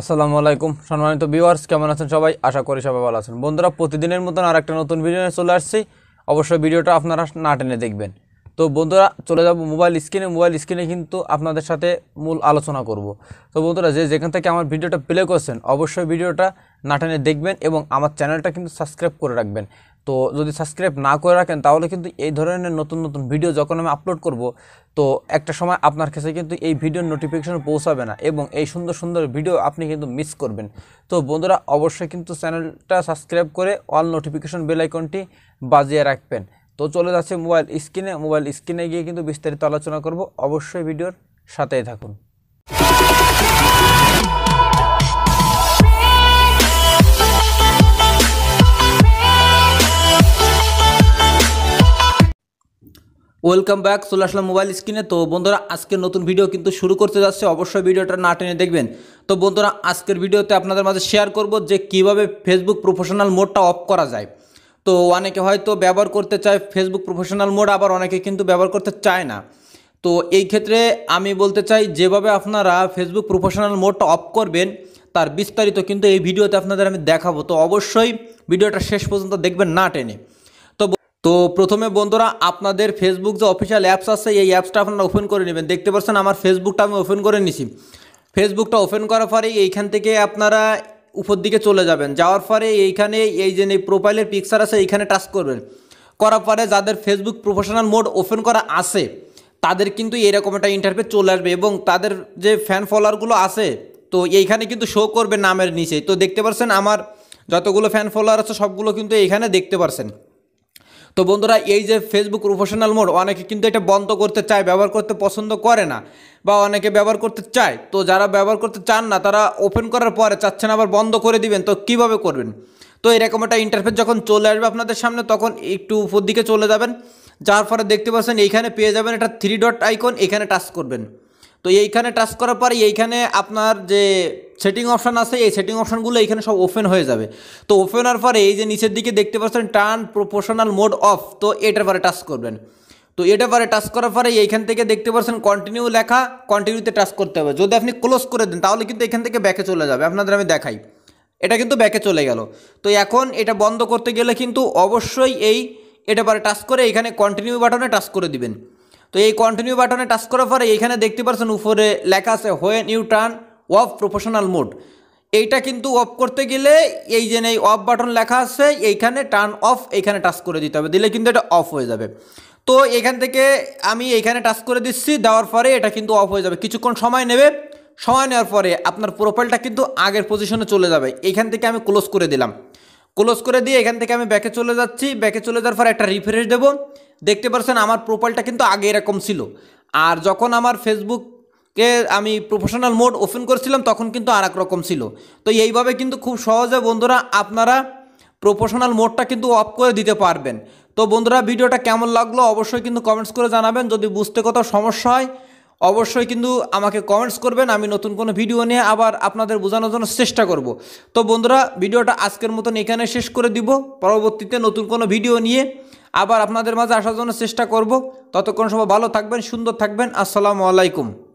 আসসালামু আলাইকুম সম্মানিত ভিউয়ার্স কেমন আছেন সবাই আশা করি সবাই ভালো আছেন বন্ধুরা প্রতিদিনের মতন আর একটা নতুন ভিডিও নিয়ে চলে আসছি অবশ্যই ভিডিওটা আপনারা না টেনে দেখবেন তো বন্ধুরা চলে যাব মোবাইল স্ক্রিনে মোবাইল স্ক্রিনে কিন্তু আপনাদের সাথে মূল আলোচনা করব তো বন্ধুরা যে যেখান থেকে আমার ভিডিওটা প্লে করছেন অবশ্যই ভিডিওটা না টেনে দেখবেন এবং আমার চ্যানেলটা কিন্তু সাবস্ক্রাইব করে রাখবেন তো যদি সাবস্ক্রাইব না করে রাখেন তাহলে কিন্তু এই ধরনের নতুন নতুন ভিডিও যখন আমি আপলোড করব তো একটা সময় আপনার কাছে কিন্তু এই ভিডিওর নোটিফিকেশন পৌঁছাবে না এবং এই সুন্দর সুন্দর ভিডিও আপনি কিন্তু মিস করবেন তো বন্ধুরা অবশ্যই কিন্তু চ্যানেলটা সাবস্ক্রাইব করে অল নোটিফিকেশন বেল আইকনটি বাজিয়ে রাখবেন তো চলে যাচ্ছে মোবাইল স্ক্রিনে মোবাইল স্ক্রিনে গিয়ে কিন্তু বিস্তারিত আলোচনা করব অবশ্যই ভিডিওর সাথেই থাকুন ওয়েলকাম ব্যাক চলে আসলাম মোবাইল স্ক্রিনে তো বন্ধুরা আজকের নতুন ভিডিও কিন্তু শুরু করতে যাচ্ছে অবশ্যই ভিডিওটা না টেনে দেখবেন তো বন্ধুরা আজকের ভিডিওতে আপনাদের মাঝে শেয়ার করব যে কিভাবে ফেসবুক প্রফেশনাল মোডটা অফ করা যায় তো অনেকে হয়তো ব্যবহার করতে চায় ফেসবুক প্রফেশনাল মোড আবার অনেকে কিন্তু ব্যবহার করতে চায় না তো এই ক্ষেত্রে আমি বলতে চাই যেভাবে আপনারা ফেসবুক প্রফেশনাল মোডটা অফ করবেন তার বিস্তারিত কিন্তু এই ভিডিওতে আপনাদের আমি দেখাবো তো অবশ্যই ভিডিওটা শেষ পর্যন্ত দেখবেন না টেনে তো প্রথমে বন্ধুরা আপনাদের ফেসবুক যে অফিসিয়াল অ্যাপস আছে এই অ্যাপসটা আপনারা ওপেন করে নেবেন দেখতে পাচ্ছেন আমার ফেসবুকটা আমি ওপেন করে নিছি ফেসবুকটা ওপেন করার পরে এইখান থেকে আপনারা উপর দিকে চলে যাবেন যাওয়ার পরে এইখানে এই যে প্রোফাইলের পিকচার আছে এইখানে টাচ করবেন করার পরে যাদের ফেসবুক প্রফেশনাল মোড ওপেন করা আছে তাদের কিন্তু এরকম একটা ইন্টারফেস চলে আসবে এবং তাদের যে ফ্যান ফলোয়ারগুলো আছে তো এইখানে কিন্তু শো করবে নামের নিচে তো দেখতে পাচ্ছেন আমার যতগুলো ফ্যান ফলোয়ার আছে সবগুলো কিন্তু এইখানে দেখতে পাচ্ছেন তো বন্ধুরা এই যে ফেসবুক প্রফেশনাল মোড অনেকে কিন্তু এটা বন্ধ করতে চায় ব্যবহার করতে পছন্দ করে না বা অনেকে ব্যবহার করতে চায় তো যারা ব্যবহার করতে চান না তারা ওপেন করার পরে চাচ্ছেন আবার বন্ধ করে দিবেন তো কিভাবে করবেন তো এরকম একটা ইন্টারফেস যখন চলে আসবে আপনাদের সামনে তখন একটু উপর দিকে চলে যাবেন যার ফলে দেখতে পাচ্ছেন এইখানে পেয়ে যাবেন একটা থ্রি ডট আইকন এখানে টাচ করবেন তো এইখানে টাচ করার পরে এইখানে আপনার যে সেটিং অপশান আছে এই সেটিং অপশানগুলো এইখানে সব ওপেন হয়ে যাবে তো ওপেন হওয়ার পরে এই যে নিচের দিকে দেখতে পাচ্ছেন টার্ন প্রপোশনাল মোড অফ তো এটার পরে টাচ করবেন তো এটা পরে টাচ করার পরে এইখান থেকে দেখতে পাচ্ছেন কন্টিনিউ লেখা কন্টিনিউতে টাচ করতে হবে যদি আপনি ক্লোজ করে দেন তাহলে কিন্তু এখান থেকে ব্যাকে চলে যাবে আপনাদের আমি দেখাই এটা কিন্তু ব্যাকে চলে গেল তো এখন এটা বন্ধ করতে গেলে কিন্তু অবশ্যই এই এটা পরে টাচ করে এখানে কন্টিনিউ বাটনে টাচ করে দিবেন তো এই কন্টিনিউ বাটনে টাচ করার পরে এইখানে দেখতে পাচ্ছেন উপরে লেখা আছে when you turn off professional mode এইটা কিন্তু অফ করতে গেলে এই যে এই অফ বাটন লেখা আছে এইখানে টার্ন অফ এইখানে টাচ করে দিতে হবে দিলে কিন্তু এটা অফ হয়ে যাবে তো এখান থেকে আমি এইখানে টাচ করে দিচ্ছি দেওয়ার পরে এটা কিন্তু অফ হয়ে যাবে কিছুক্ষণ সময় নেবে সময় নেওয়ার পরে আপনার প্রোফাইলটা কিন্তু আগের পজিশনে চলে যাবে এখান থেকে আমি ক্লোজ করে দিলাম ক্লোজ করে দিয়ে এখান থেকে আমি ব্যাকে চলে যাচ্ছি ব্যাকে চলে যাওয়ার পর একটা রিফ্রেশ দেবো দেখতে পারছেন আমার প্রোফাইলটা কিন্তু আগে এরকম ছিল আর যখন আমার ফেসবুক কে আমি প্রফেশনাল মোড ওপেন করেছিলাম তখন কিন্তু আর রকম ছিল তো এইভাবে কিন্তু খুব সহজে বন্ধুরা আপনারা প্রফেশনাল মোডটা কিন্তু অফ করে দিতে পারবেন তো বন্ধুরা ভিডিওটা কেমন লাগলো অবশ্যই কিন্তু কমেন্টস করে জানাবেন যদি বুঝতে কোথাও সমস্যা হয় অবশ্যই কিন্তু আমাকে কমেন্টস করবেন আমি নতুন কোনো ভিডিও নিয়ে আবার আপনাদের বোঝানোর জন্য চেষ্টা করব তো বন্ধুরা ভিডিওটা আজকের মতন এখানে শেষ করে দিব পরবর্তীতে নতুন কোনো ভিডিও নিয়ে আবার আপনাদের মাঝে আসার জন্য চেষ্টা করব ততক্ষণ সবাই ভালো থাকবেন সুন্দর থাকবেন আসসালামু আলাইকুম